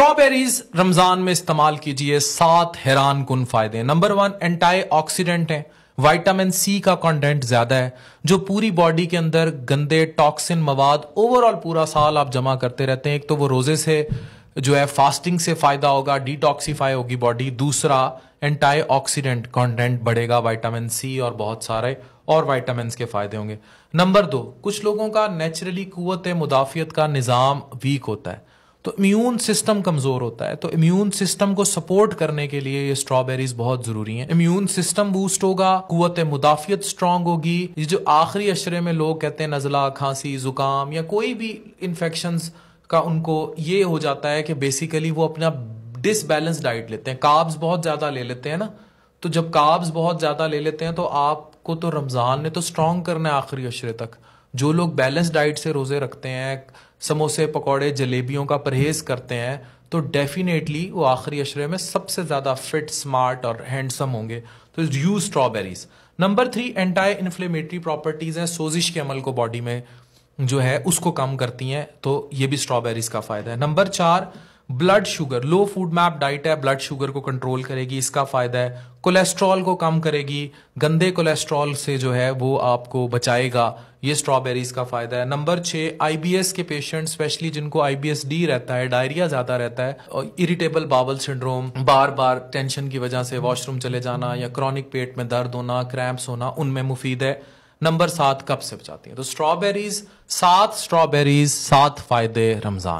strawberries Ramzan में इस्तेमाल कीजिए सात हैरान कन फायदे नंबर वन एंटाई ऑक्सीडेंट है वाइटामिन सी का कंटेंट ज्यादा है जो पूरी बॉडी के अंदर गंदे टॉक्सिन मवाद ओवरऑल पूरा साल आप जमा करते रहते हैं एक तो वो रोजे से जो है फास्टिंग से फायदा होगा डिटॉक्सीफाई होगी बॉडी दूसरा एंटाई ऑक्सीडेंट कॉन्टेंट बढ़ेगा वाइटामिन सी और बहुत सारे और वाइटामिन के फायदे होंगे नंबर दो कुछ लोगों का नेचुरली कुत मुदाफियत का निज़ाम वीक होता है तो इम्यून सिस्टम कमज़ोर होता है तो इम्यून सिस्टम को सपोर्ट करने के लिए ये स्ट्रॉबेरीज बहुत ज़रूरी हैं इम्यून सिस्टम बूस्ट होगा कुत मुदाफियत स्ट्रांग होगी ये जो आखिरी अशरे में लोग कहते हैं नज़ला खांसी ज़ुकाम या कोई भी इन्फेक्शन का उनको ये हो जाता है कि बेसिकली वो अपना डिसबैलेंस डाइट लेते हैं काब्स बहुत ज़्यादा ले लेते हैं ना तो जब काब्स बहुत ज़्यादा ले लेते हैं तो आपको तो रमज़ान ने तो स्ट्रांग करना है आखिरी अशरे तक जो लोग बैलेंस डाइट से रोज़े रखते हैं समोसे पकौड़े जलेबियों का परहेज करते हैं तो डेफिनेटली वो आखिरी अशरे में सबसे ज़्यादा फिट स्मार्ट और हैंडसम होंगे तो use strawberries number three anti inflammatory properties हैं सोजिश के अमल को बॉडी में जो है उसको कम करती हैं तो ये भी स्ट्रॉबेरीज का फ़ायदा है नंबर चार blood sugar low FODMAP diet है ब्लड शुगर को कंट्रोल करेगी इसका फायदा है कोलेस्ट्रॉल को कम करेगी गंदे कोलेस्ट्रॉल से जो है वो आपको बचाएगा ये स्ट्रॉबेरीज का फायदा है नंबर छह आईबीएस के पेशेंट स्पेशली जिनको आईबीएस डी रहता है डायरिया ज्यादा रहता है और इरिटेबल बावल सिंड्रोम बार बार टेंशन की वजह से वॉशरूम चले जाना या क्रॉनिक पेट में दर्द होना क्रैम्प्स होना उनमें मुफीद है नंबर सात कब से बचाती है तो स्ट्रॉबेरीज सात स्ट्रॉबेरीज सात फायदे रमजान